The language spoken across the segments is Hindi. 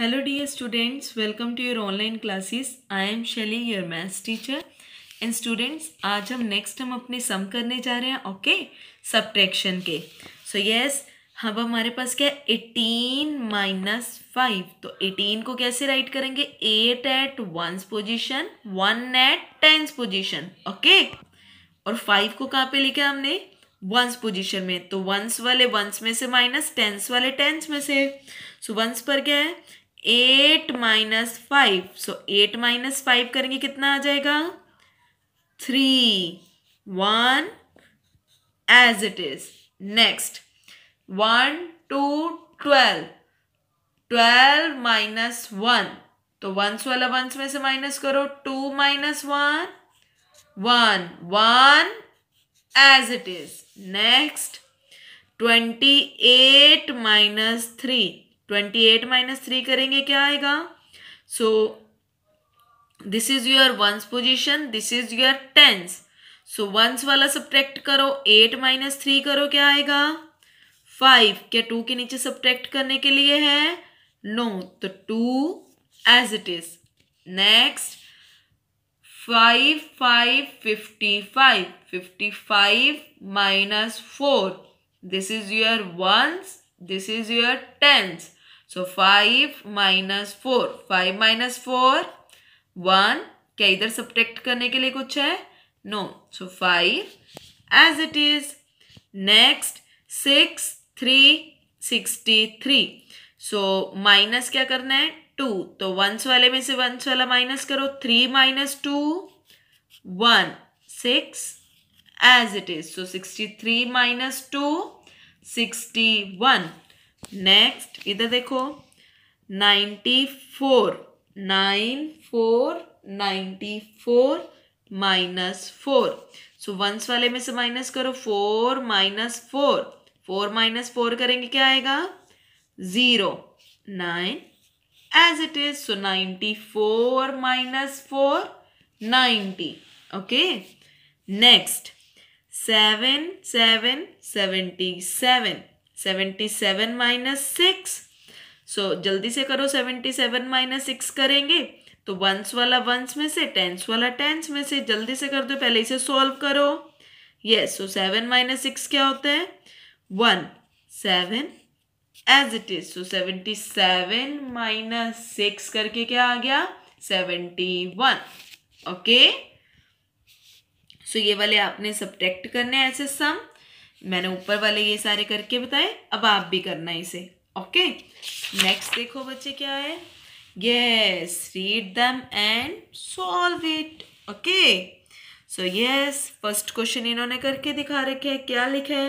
Hello dear students welcome to your online classes I am Shelly your maths teacher and students आज हम नेक्स्ट हम अपने सम करने जा रहे हैं ओके सब के सो so, यस yes, अब हमारे पास क्या है एटीन माइनस फाइव तो एटीन को कैसे राइट करेंगे eight eight ones position one eight tens position okay और फाइव को कहाँ पे लिखा हमने वंस पोजिशन में तो वंस वाले वंस में से माइनस टेंस वाले टेंस में से सो so, वंस पर क्या है eight minus five so eight minus five करेंगे कितना आ जाएगा three one as it is next one two twelve twelve minus one तो वंस वाला वंस में से माइनस करो two minus one one one as it is next twenty eight minus three twenty eight minus three करेंगे क्या आएगा so this is your ones position this is your tens so ones वाला सब्ट्रैक्ट करो एट माइनस थ्री करो क्या आएगा फाइव क्या टू के नीचे सब्ट्रैक्ट करने के लिए है नो no, तो two as it is next five five fifty five fifty five minus four this is your ones this is your tens so five minus four five minus four one क्या इधर सब्टेक्ट करने के लिए कुछ है no so five as it is next six three sixty three so minus क्या करना है टू तो वंस वाले में से वंस वाला माइनस करो three minus two one six as it is so sixty three minus two sixty one next इधर देखो ninety four nine four ninety four minus four so ones वाले में से माइनस करो four minus four four minus four करेंगे क्या आएगा zero nine as it is so ninety four minus four ninety okay next seven seven seventy seven seventy seven minus six so जल्दी से करो सेवेंटी सेवन माइनस सिक्स करेंगे तो वंस वाला वंस में से टेंस वाला टेंस में से जल्दी से कर दो पहले इसे सॉल्व करो yes so seven minus six क्या होता है one seven as it is so seventy seven minus six करके क्या आ गया सेवेंटी वन ओके सो ये वाले आपने सब्ट्रैक्ट करने ऐसे सम मैंने ऊपर वाले ये सारे करके बताए अब आप भी करना इसे ओके नेक्स्ट देखो बच्चे क्या है yes read them and solve it okay so yes first question इन्होंने करके दिखा रखे है क्या लिखा है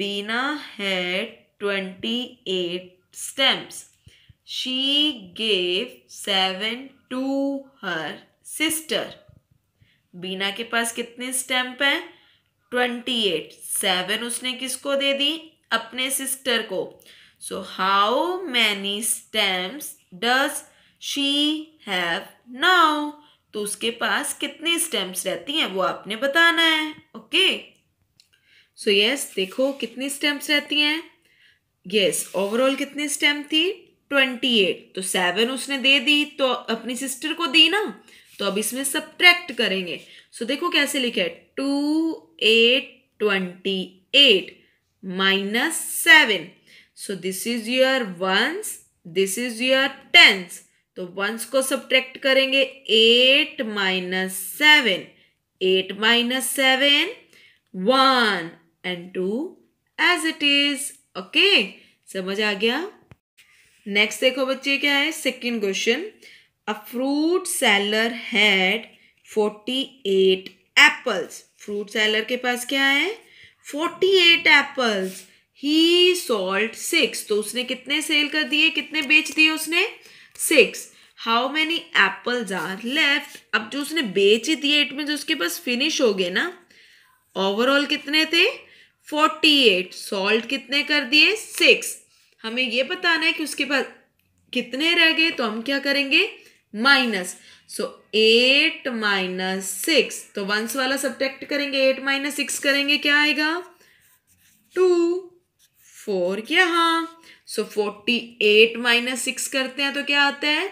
बीना है twenty eight stamps she gave seven to her sister Beena के पास कितने स्टेम्प हैं ट्वेंटी एट सेवन उसने किसको दे दी अपने सिस्टर को so how many stamps does she have now तो उसके पास कितने स्टैम्प्स रहती हैं वो आपने बताना है ओके सो यस देखो कितनी स्टैम्प्स रहती हैं यस ओवरऑल कितनी स्टैम्प थी ट्वेंटी एट तो सेवन उसने दे दी तो अपनी सिस्टर को दी ना तो अब इसमें सब्ट्रैक्ट करेंगे सो so, देखो कैसे लिखे है two eight twenty eight minus seven so this is your ones this is your tens तो वंस को सब्ट्रैक्ट करेंगे eight minus seven eight minus seven one and two as it is okay समझ आ गया नेक्स्ट देखो बच्चे क्या है second question a fruit seller had forty eight apples fruit seller के पास क्या है forty eight apples he sold six तो उसने कितने सेल कर दिए कितने बेच दिए उसने six how many apples are left अब जो उसने बेच ही दिए इट मीन्स उसके पास फिनिश हो गए ना ओवरऑल कितने थे फोर्टी एट सॉल्ट कितने कर दिए सिक्स हमें ये बताना है कि उसके पास कितने रह गए तो हम क्या करेंगे minus so eight minus six तो वंस वाला सब्ट्रैक्ट करेंगे एट माइनस सिक्स करेंगे क्या आएगा टू फोर क्या हाँ so forty eight minus six करते हैं तो क्या आता है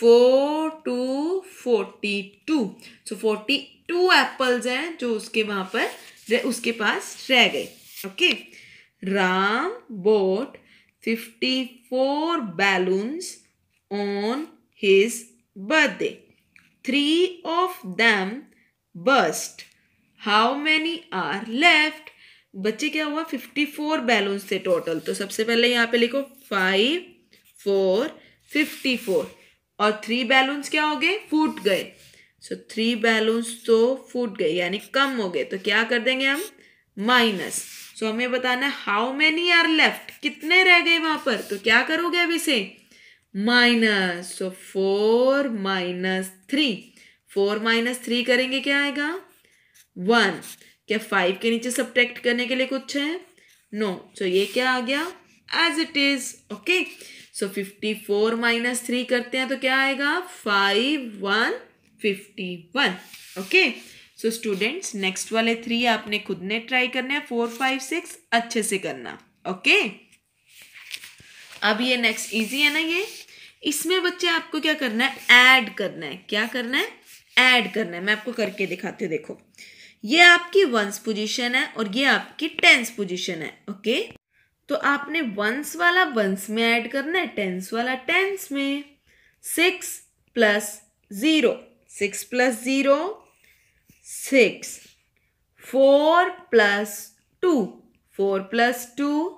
four two forty two so forty two apples हैं जो उसके वहां पर उसके पास रह गए okay Ram bought fifty four balloons on his birthday. Three of them burst. How many are left? बच्चे क्या हुआ फिफ्टी फोर बैलून्स थे टोटल तो सबसे पहले यहाँ पे लिखो फाइव फोर फिफ्टी फोर और थ्री बैलून्स क्या हो गए फूट गए सो थ्री बैलून्स तो फूट गए यानी कम हो गए तो क्या कर देंगे हम माइनस सो so, हमें बताना है हाउ मैनी आर लेफ्ट कितने रह गए वहां पर तो क्या करोगे अभी इसे minus so four minus three four minus three करेंगे क्या आएगा वन क्या फाइव के नीचे सब्टेक्ट करने के लिए कुछ है नो no. सो so ये क्या आ गया as it is okay so fifty four minus three करते हैं तो क्या आएगा five one fifty one okay so students next वाले थ्री आपने खुद ने ट्राई करने हैं फोर फाइव सिक्स अच्छे से करना ओके okay? अब ये नेक्स्ट इजी है ना ये इसमें बच्चे आपको क्या करना है ऐड करना है क्या करना है ऐड करना है मैं आपको करके दिखाती हूँ देखो ये आपकी वंस पोजीशन है और ये आपकी टेंस पोजीशन है ओके तो आपने वंस वाला वंस में ऐड करना है टेंस वाला टेंस में six plus zero six plus zero six four plus two four plus two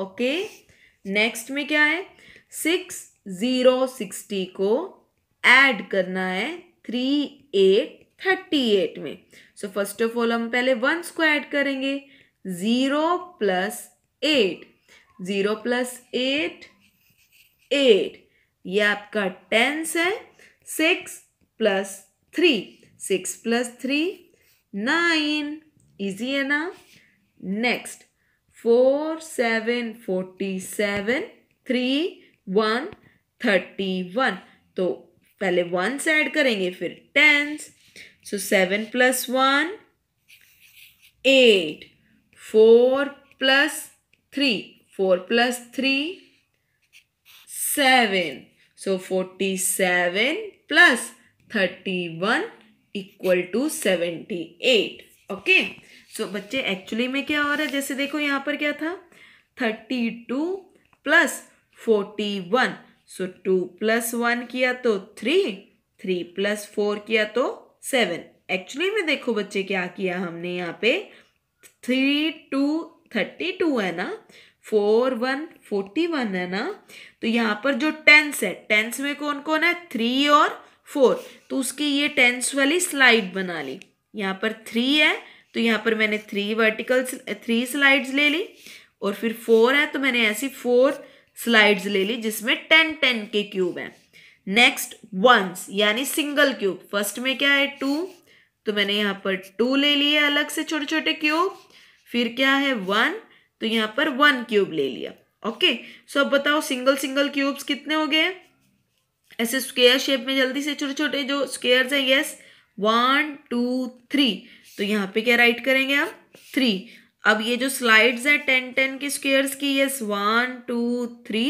okay next में क्या है सिक्स ज़ीरो सिक्सटी को ऐड करना है थ्री एट थर्टी एट में सो फर्स्ट ऑफ ऑल हम पहले वंस को ऐड करेंगे zero plus eight zero plus eight eight ये आपका टेंस है six plus three six plus three nine easy है ना next four seven forty seven three one thirty one तो पहले वंस ऐड करेंगे फिर tens so seven plus one eight four plus three four plus three seven so forty seven plus thirty one equal to seventy eight okay so so, बच्चे एक्चुअली में क्या हो रहा है जैसे देखो यहाँ पर क्या था thirty two plus forty one so two plus one किया तो थ्री थ्री प्लस फोर किया तो सेवन एक्चुअली में देखो बच्चे क्या किया हमने यहाँ पे थ्री टू थर्टी टू है ना फोर वन फोर्टी वन है ना तो यहाँ पर जो टेंस है टेंस में कौन कौन है थ्री और फोर तो उसकी ये टेंस वाली स्लाइड बना ली यहाँ पर थ्री है तो यहाँ पर मैंने थ्री वर्टिकल्स थ्री स्लाइड्स ले ली और फिर फोर है तो मैंने ऐसी फोर स्लाइड्स ले ली जिसमें टेन टेन के क्यूब हैं नेक्स्ट वंस यानी सिंगल क्यूब फर्स्ट में क्या है टू तो मैंने यहाँ पर टू ले लिया अलग से छोटे छोटे क्यूब फिर क्या है वन तो यहाँ पर वन क्यूब ले लिया ओके सो अब बताओ सिंगल सिंगल क्यूब्स कितने हो गए ऐसे स्क्वेयर शेप में जल्दी से छोटे छोटे जो स्क्वेयर्स हैं यस वन टू थ्री तो यहाँ पे क्या राइट करेंगे आप थ्री अब ये जो स्लाइड्स है टेन टेन के स्क्वेयर्स की yes one two three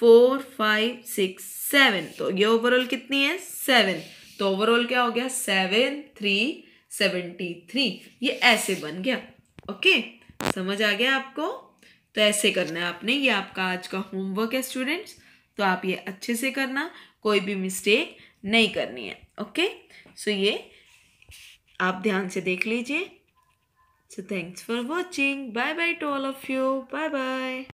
four five six seven तो ये ओवरऑल कितनी है सेवन तो ओवरऑल क्या हो गया सेवन थ्री सेवेंटी थ्री ये ऐसे बन गया ओके समझ आ गया आपको तो ऐसे करना है आपने ये आपका आज का होमवर्क है स्टूडेंट्स तो आप ये अच्छे से करना कोई भी मिस्टेक नहीं करनी है ओके सो ये आप ध्यान से देख लीजिए so thanks for watching bye bye to all of you bye bye